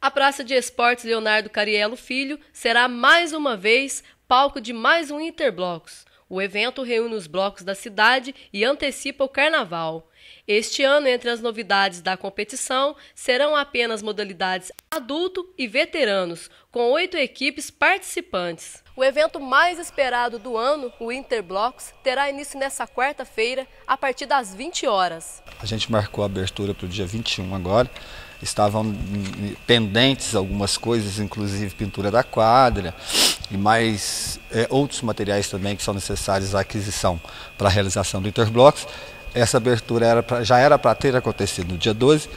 A Praça de Esportes Leonardo Cariello Filho será mais uma vez palco de mais um Interblocos. O evento reúne os blocos da cidade e antecipa o carnaval. Este ano, entre as novidades da competição, serão apenas modalidades adulto e veteranos, com oito equipes participantes. O evento mais esperado do ano, o Interblocos, terá início nesta quarta-feira, a partir das 20 horas. A gente marcou a abertura para o dia 21 agora estavam pendentes algumas coisas, inclusive pintura da quadra e mais é, outros materiais também que são necessários à aquisição para a realização do Interblocks. Essa abertura era pra, já era para ter acontecido no dia 12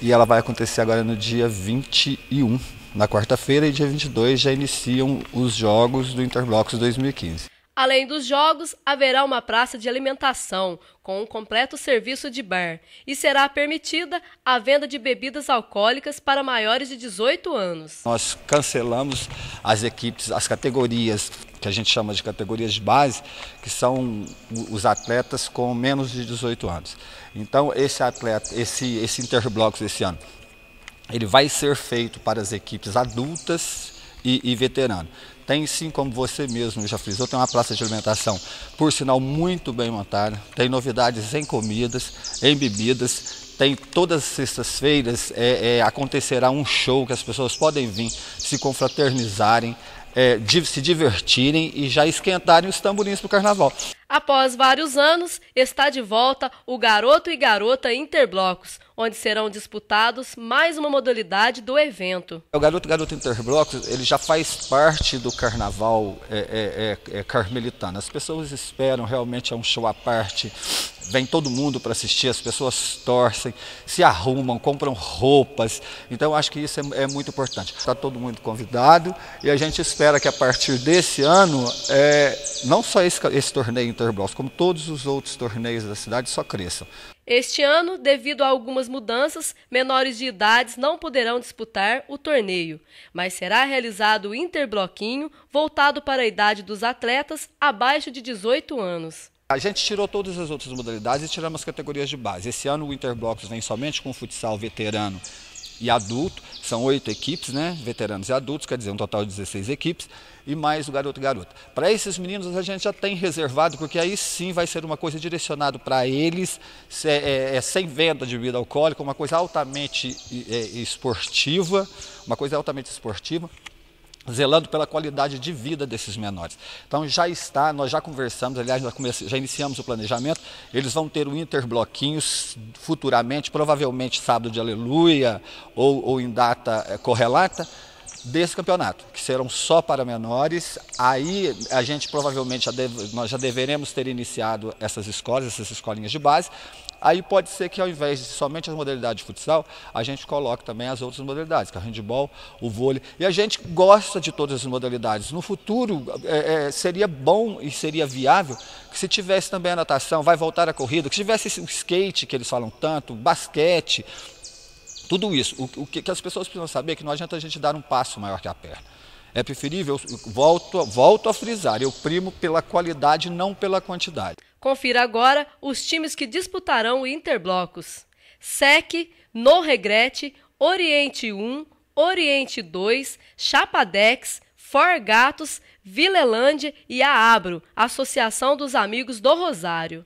e ela vai acontecer agora no dia 21, na quarta-feira, e dia 22 já iniciam os jogos do Interblocks 2015. Além dos jogos, haverá uma praça de alimentação, com um completo serviço de bar, e será permitida a venda de bebidas alcoólicas para maiores de 18 anos. Nós cancelamos as equipes, as categorias que a gente chama de categorias de base, que são os atletas com menos de 18 anos. Então, esse atleta, esse, esse Interblocos esse ano, ele vai ser feito para as equipes adultas e, e tem sim, como você mesmo já frisou, tem uma praça de alimentação, por sinal, muito bem montada. Tem novidades em comidas, em bebidas, tem todas as sextas-feiras é, é, acontecerá um show que as pessoas podem vir se confraternizarem, é, se divertirem e já esquentarem os tamborins para o carnaval. Após vários anos, está de volta o Garoto e Garota Interblocos, onde serão disputados mais uma modalidade do evento. É, o Garoto e Garota Interblocos ele já faz parte do carnaval é, é, é, é carmelitano. As pessoas esperam realmente é um show à parte vem todo mundo para assistir, as pessoas torcem, se arrumam, compram roupas. Então acho que isso é, é muito importante. Está todo mundo convidado e a gente espera que a partir desse ano, é, não só esse, esse torneio Interbros, como todos os outros torneios da cidade só cresçam. Este ano, devido a algumas mudanças, menores de idades não poderão disputar o torneio, mas será realizado o interbloquinho voltado para a idade dos atletas abaixo de 18 anos. A gente tirou todas as outras modalidades e tiramos as categorias de base. Esse ano o Interblocos vem somente com futsal veterano e adulto, são oito equipes, né? Veteranos e adultos, quer dizer, um total de 16 equipes, e mais o garoto e garota. Para esses meninos a gente já tem reservado, porque aí sim vai ser uma coisa direcionada para eles, é, é, é, sem venda de bebida alcoólica, uma coisa altamente é, é esportiva, uma coisa altamente esportiva, zelando pela qualidade de vida desses menores. Então já está, nós já conversamos, aliás, já, comece, já iniciamos o planejamento, eles vão ter o interbloquinhos futuramente, provavelmente sábado de aleluia ou, ou em data é, correlata, desse campeonato, que serão só para menores. Aí a gente provavelmente já deve, nós já deveremos ter iniciado essas escolas, essas escolinhas de base. Aí pode ser que ao invés de somente as modalidades de futsal, a gente coloque também as outras modalidades, que é o handball, o vôlei. E a gente gosta de todas as modalidades. No futuro é, é, seria bom e seria viável que se tivesse também a natação, vai voltar a corrida, que tivesse o skate que eles falam tanto, basquete, tudo isso. O, o que, que as pessoas precisam saber é que não adianta a gente dar um passo maior que a perna. É preferível, volto, volto a frisar, eu primo pela qualidade, não pela quantidade. Confira agora os times que disputarão o Interblocos. SEC, No Regrete, Oriente 1, Oriente 2, Chapadex, Forgatos, Vilelândia e a Abro, Associação dos Amigos do Rosário.